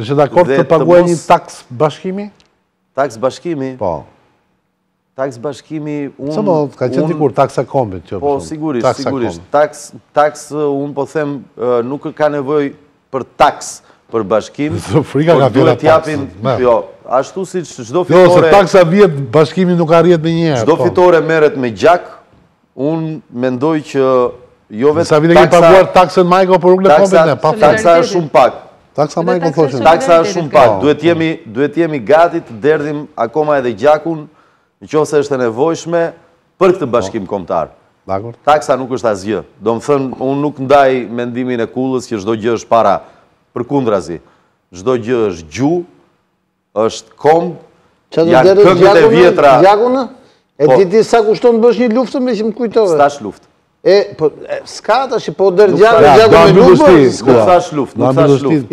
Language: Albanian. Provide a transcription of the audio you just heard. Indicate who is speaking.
Speaker 1: Dëshë dhe akord të paguaj një taks bashkimi? Taks bashkimi? Po. Taks bashkimi... Sa më, ka i dikur
Speaker 2: taksa kombit? Jo, po, sigurisht,
Speaker 1: sigurisht. Taks, uh, unë po them, uh, nuk ka nevoj për taks për bashkim. Së
Speaker 3: frika ka fjera taksën.
Speaker 1: Jo, ashtu si që gjdo fitore... Jo, se taksa
Speaker 3: vjetë, bashkimi nuk
Speaker 2: arjet me njerë. Gjdo po. fitore
Speaker 1: meret me gjak, unë mendoj që... Jo
Speaker 2: Sa vite kemë paguar taksën majko për rukële kombit? Taksa është shumë pak, Taksa më e këmë thoshim. Taksa shumë pak, po.
Speaker 1: duhet jemi gati të derdhim akoma edhe gjakun në që ose është e nevojshme për këtë po. bashkim komtar. Taksa nuk është asgjë. Do më thënë, unë nuk ndaj mendimin e kullës që shdo gjë është para për kundrazi. Shdo gjë është gju, është kom, janë këngët e vjetra. Gjakun,
Speaker 4: e po. ti sa kushton bësh një luftë me që më kujtove. Stash luftë. E, s'ka ta shi, po dërë gjakun me luftë. Nuk thash luftë, nuk thash luftë. Jo,